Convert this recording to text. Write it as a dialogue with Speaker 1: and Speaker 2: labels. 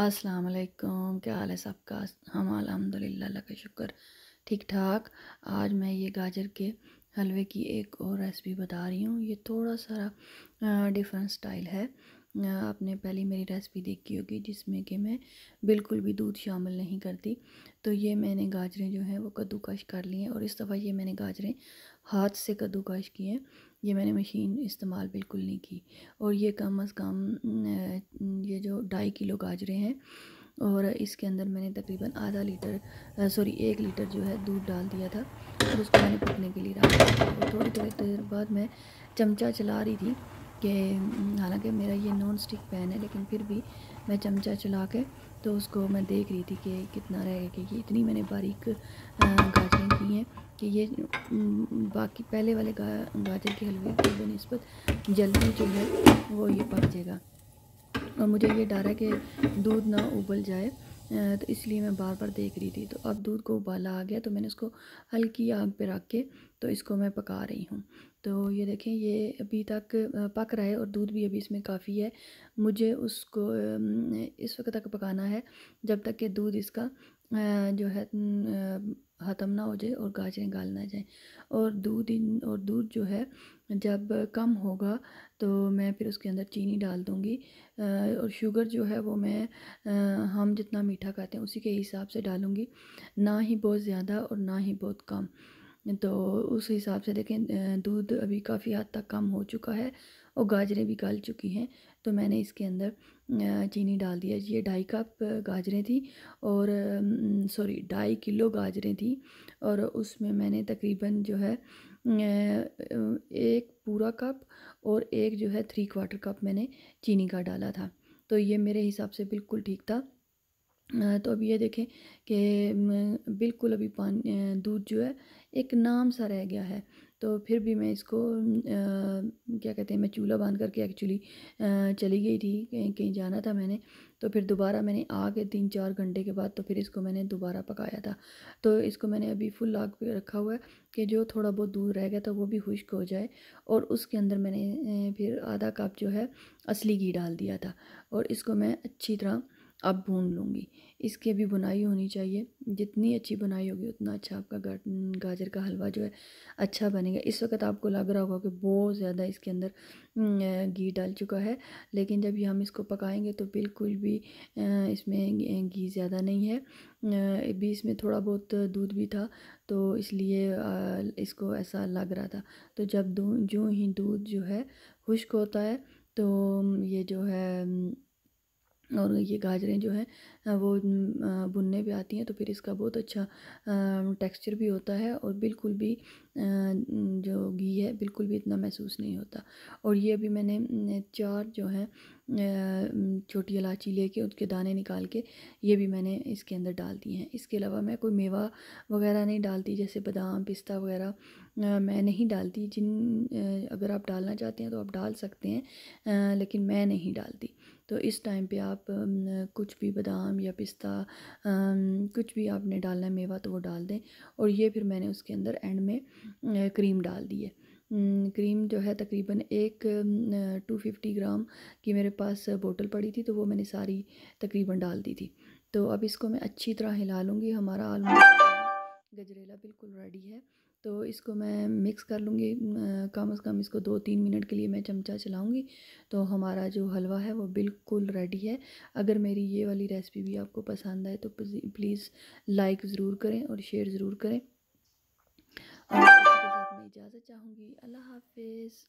Speaker 1: अस्सलाम वालेकुम क्या हाल है सबका हम अलहमदिल्ला अल्लाह का शुक्र ठीक ठाक आज मैं ये गाजर के हलवे की एक और रेसिपी बता रही हूँ ये थोड़ा सा डिफरेंट स्टाइल है आपने पहली मेरी रेसिपी देखी होगी जिसमें कि मैं बिल्कुल भी दूध शामिल नहीं करती तो ये मैंने गाजरें जो हैं वो कद्दूकश कर ली हैं और इस दफ़ा ये मैंने गाजरें हाथ से कद्दूकश किए ये मैंने मशीन इस्तेमाल बिल्कुल नहीं की और ये कम अज़ कम ये जो ढाई किलो गाजरे हैं और इसके अंदर मैंने तकरीबन आधा लीटर सॉरी एक लीटर जो है दूध डाल दिया था और उसको मैंने पकने के लिए रखा और थोड़ी थोड़ी देर बाद मैं चमचा चला रही थी कि हालांकि मेरा ये नॉन स्टिक पैन है लेकिन फिर भी मैं चमचा चला के तो उसको मैं देख रही थी कि कितना रहेगा क्योंकि इतनी मैंने बारीक गाजर होती हैं कि ये बाकी पहले वाले गा, गाजर के हलवे की बनस्बत जल्दी जो है वो ये पक जाएगा और मुझे ये डर है कि दूध ना उबल जाए तो इसलिए मैं बार बार देख रही थी तो अब दूध को उबाला आ गया तो मैंने इसको हल्की आग पे रख के तो इसको मैं पका रही हूँ तो ये देखें ये अभी तक पक रहा है और दूध भी अभी इसमें काफ़ी है मुझे उसको इस वक्त तक पकाना है जब तक कि दूध इसका जो है ख़त्म ना हो जाए और गाजरें गाल ना जाए और दूध इन और दूध जो है जब कम होगा तो मैं फिर उसके अंदर चीनी डाल दूँगी और शुगर जो है वो मैं हम जितना मीठा खाते हैं उसी के हिसाब से डालूँगी ना ही बहुत ज़्यादा और ना ही बहुत कम तो उस हिसाब से देखें दूध अभी काफ़ी हद तक कम हो चुका है और गाजरें भी गल चुकी हैं तो मैंने इसके अंदर चीनी डाल दिया ये ढाई कप गाजरें थी और सॉरी ढाई किलो गाजरें थी और उसमें मैंने तकरीबन जो है एक पूरा कप और एक जो है थ्री क्वार्टर कप मैंने चीनी का डाला था तो ये मेरे हिसाब से बिल्कुल ठीक था तो अभी ये देखें कि बिल्कुल अभी पानी दूध जो है एक नाम सा रह गया है तो फिर भी मैं इसको आ, क्या कहते हैं मैं चूल्हा बांध करके एक्चुअली चली गई थी कहीं कहीं जाना था मैंने तो फिर दोबारा मैंने आ तीन चार घंटे के बाद तो फिर इसको मैंने दोबारा पकाया था तो इसको मैंने अभी फुल आग पे रखा हुआ है कि जो थोड़ा बहुत दूध रह गया था वो भी खुश्क हो जाए और उसके अंदर मैंने फिर आधा कप जो है असली घी डाल दिया था और इसको मैं अच्छी तरह अब भून लूँगी इसकी अभी बुनाई होनी चाहिए जितनी अच्छी बुनाई होगी उतना अच्छा आपका गाजर का हलवा जो है अच्छा बनेगा इस वक्त आपको लग रहा होगा कि बहुत ज़्यादा इसके अंदर घी डाल चुका है लेकिन जब हम इसको पकाएंगे तो बिल्कुल भी इसमें घी ज़्यादा नहीं है भी इसमें थोड़ा बहुत दूध भी था तो इसलिए इसको ऐसा लग रहा था तो जब जो ही दूध जो है खुश्क होता है तो ये जो है और ये गाजरें जो हैं वो बुनने पे आती हैं तो फिर इसका बहुत अच्छा टेक्सचर भी होता है और बिल्कुल भी जो घी है बिल्कुल भी इतना महसूस नहीं होता और ये अभी मैंने चार जो हैं छोटी इलायची लेके उसके दाने निकाल के ये भी मैंने इसके अंदर डाल दिए हैं इसके अलावा मैं कोई मेवा वगैरह नहीं डालती जैसे बादाम पिस्ता वगैरह मैं नहीं डालती जिन अगर आप डालना चाहते हैं तो आप डाल सकते हैं लेकिन मैं नहीं डालती तो इस टाइम पे आप कुछ भी बादाम या पिस्ता कुछ भी आपने डालना है मेवा तो वो डाल दें और ये फिर मैंने उसके अंदर एंड में क्रीम डाल दी है क्रीम जो है तकरीबन एक टू फिफ्टी ग्राम की मेरे पास बोतल पड़ी थी तो वो मैंने सारी तकरीबन डाल दी थी तो अब इसको मैं अच्छी तरह हिला लूँगी हमारा आलू गजरेला बिल्कुल रेडी है तो इसको मैं मिक्स कर लूँगी कम अज़ कम इसको दो तीन मिनट के लिए मैं चमचा चलाऊँगी तो हमारा जो हलवा है वो बिल्कुल रेडी है अगर मेरी ये वाली रेसिपी भी आपको पसंद आए तो प्लीज़ लाइक ज़रूर करें और शेयर ज़रूर करें और में इजाज़त चाहूँगी अल्लाह हाफिज़